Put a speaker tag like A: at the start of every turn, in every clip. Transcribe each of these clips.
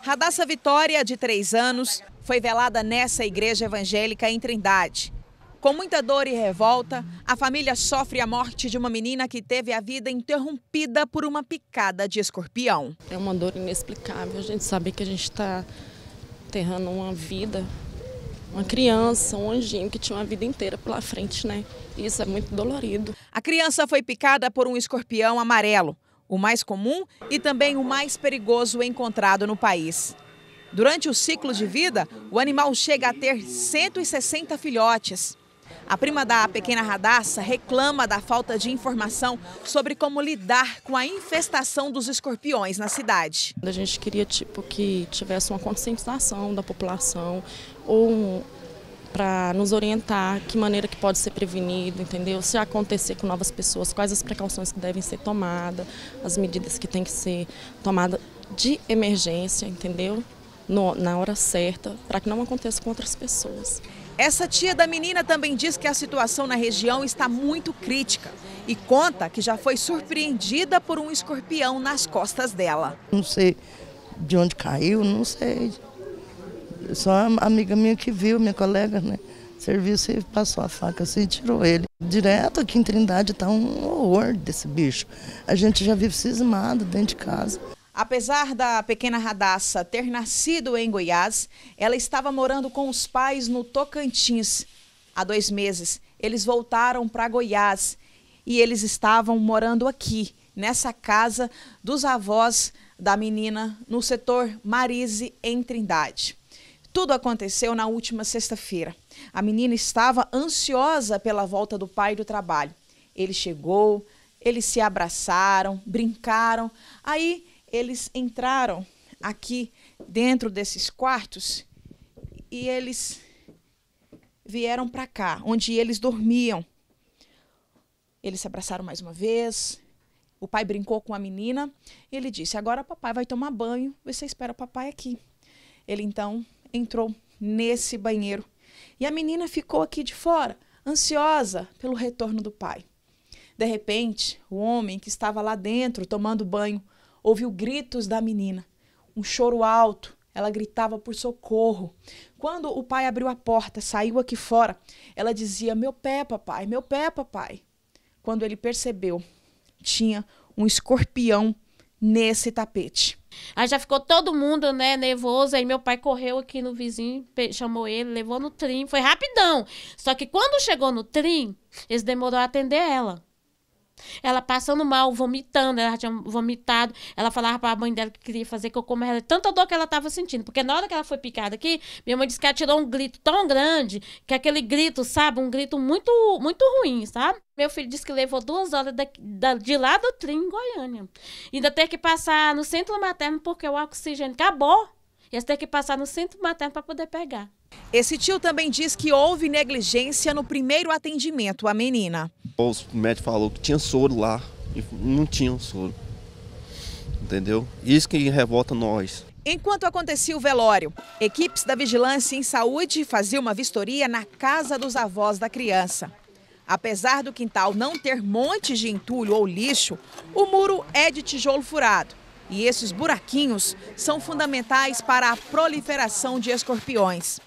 A: Radassa Vitória, de três anos, foi velada nessa igreja evangélica em Trindade. Com muita dor e revolta, a família sofre a morte de uma menina que teve a vida interrompida por uma picada de escorpião. É uma dor inexplicável. A gente sabe que a gente está enterrando uma vida, uma criança, um anjinho que tinha uma vida inteira pela frente, né? Isso é muito dolorido. A criança foi picada por um escorpião amarelo o mais comum e também o mais perigoso encontrado no país. Durante o ciclo de vida, o animal chega a ter 160 filhotes. A prima da pequena radaça reclama da falta de informação sobre como lidar com a infestação dos escorpiões na cidade. A gente queria tipo que tivesse uma conscientização da população ou para nos orientar que maneira que pode ser prevenido, entendeu? Se acontecer com novas pessoas, quais as precauções que devem ser tomadas, as medidas que têm que ser tomadas de emergência, entendeu? No, na hora certa, para que não aconteça com outras pessoas. Essa tia da menina também diz que a situação na região está muito crítica e conta que já foi surpreendida por um escorpião nas costas dela. Não sei de onde caiu, não sei só uma amiga minha que viu, minha colega, né? Serviço e passou a faca assim e tirou ele. Direto aqui em Trindade está um horror desse bicho. A gente já vive cismado dentro de casa. Apesar da pequena Radassa ter nascido em Goiás, ela estava morando com os pais no Tocantins. Há dois meses, eles voltaram para Goiás e eles estavam morando aqui, nessa casa dos avós da menina, no setor Marise, em Trindade. Tudo aconteceu na última sexta-feira. A menina estava ansiosa pela volta do pai do trabalho. Ele chegou, eles se abraçaram, brincaram. Aí eles entraram aqui dentro desses quartos e eles vieram para cá, onde eles dormiam. Eles se abraçaram mais uma vez. O pai brincou com a menina. e ele disse: Agora papai vai tomar banho. Você espera o papai aqui. Ele então entrou nesse banheiro. E a menina ficou aqui de fora, ansiosa pelo retorno do pai. De repente, o homem que estava lá dentro tomando banho ouviu gritos da menina, um choro alto. Ela gritava por socorro. Quando o pai abriu a porta, saiu aqui fora, ela dizia: Meu pé, papai, meu pé, papai. Quando ele percebeu, tinha um escorpião nesse tapete. Aí já ficou todo mundo, né, nervoso. Aí meu pai correu aqui no vizinho, chamou ele, levou no trim. Foi rapidão. Só que quando chegou no trim, eles demorou a atender ela. Ela passando mal, vomitando, ela tinha vomitado. Ela falava para a mãe dela que queria fazer cocô, ela tanta dor que ela estava sentindo. Porque na hora que ela foi picada aqui, minha mãe disse que ela tirou um grito tão grande, que aquele grito, sabe, um grito muito muito ruim, sabe? Meu filho disse que levou duas horas da, da, de lá do trem em Goiânia. Ainda ter que passar no centro materno porque o oxigênio acabou. Ia ter que passar no centro materno para poder pegar. Esse tio também diz que houve negligência no primeiro atendimento à menina. Os médicos falou que tinha soro lá e não tinha soro. Entendeu? Isso que revolta nós. Enquanto acontecia o velório, equipes da Vigilância em Saúde faziam uma vistoria na casa dos avós da criança. Apesar do quintal não ter montes de entulho ou lixo, o muro é de tijolo furado. E esses buraquinhos são fundamentais para a proliferação de escorpiões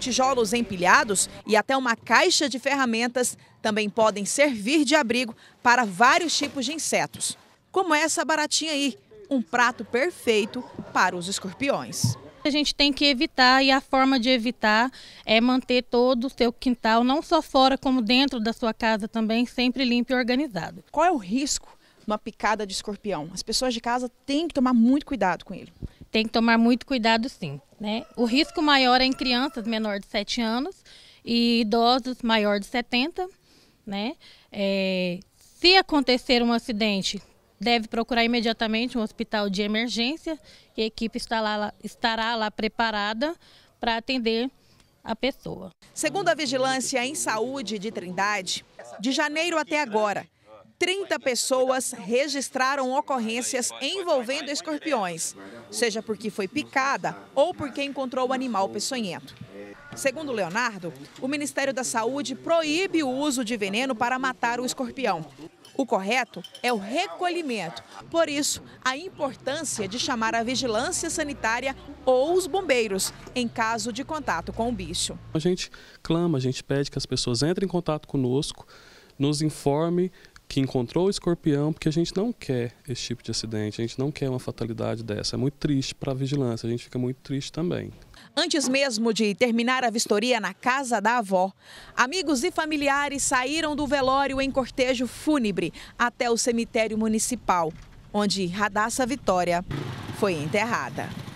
A: tijolos empilhados e até uma caixa de ferramentas também podem servir de abrigo para vários tipos de insetos, como essa baratinha aí, um prato perfeito para os escorpiões. A gente tem que evitar e a forma de evitar é manter todo o seu quintal, não só fora como dentro da sua casa também, sempre limpo e organizado. Qual é o risco de uma picada de escorpião? As pessoas de casa têm que tomar muito cuidado com ele tem que tomar muito cuidado sim. Né? O risco maior é em crianças menor de 7 anos e idosos maior de 70. Né? É, se acontecer um acidente, deve procurar imediatamente um hospital de emergência e a equipe lá, estará lá preparada para atender a pessoa. Segundo a Vigilância em Saúde de Trindade, de janeiro até agora, 30 pessoas registraram ocorrências envolvendo escorpiões, seja porque foi picada ou porque encontrou o animal peçonhento. Segundo Leonardo, o Ministério da Saúde proíbe o uso de veneno para matar o escorpião. O correto é o recolhimento. Por isso, a importância de chamar a vigilância sanitária ou os bombeiros em caso de contato com o bicho. A gente clama, a gente pede que as pessoas entrem em contato conosco, nos informe que encontrou o escorpião, porque a gente não quer esse tipo de acidente, a gente não quer uma fatalidade dessa. É muito triste para a vigilância, a gente fica muito triste também. Antes mesmo de terminar a vistoria na casa da avó, amigos e familiares saíram do velório em cortejo fúnebre até o cemitério municipal, onde Radassa Vitória foi enterrada.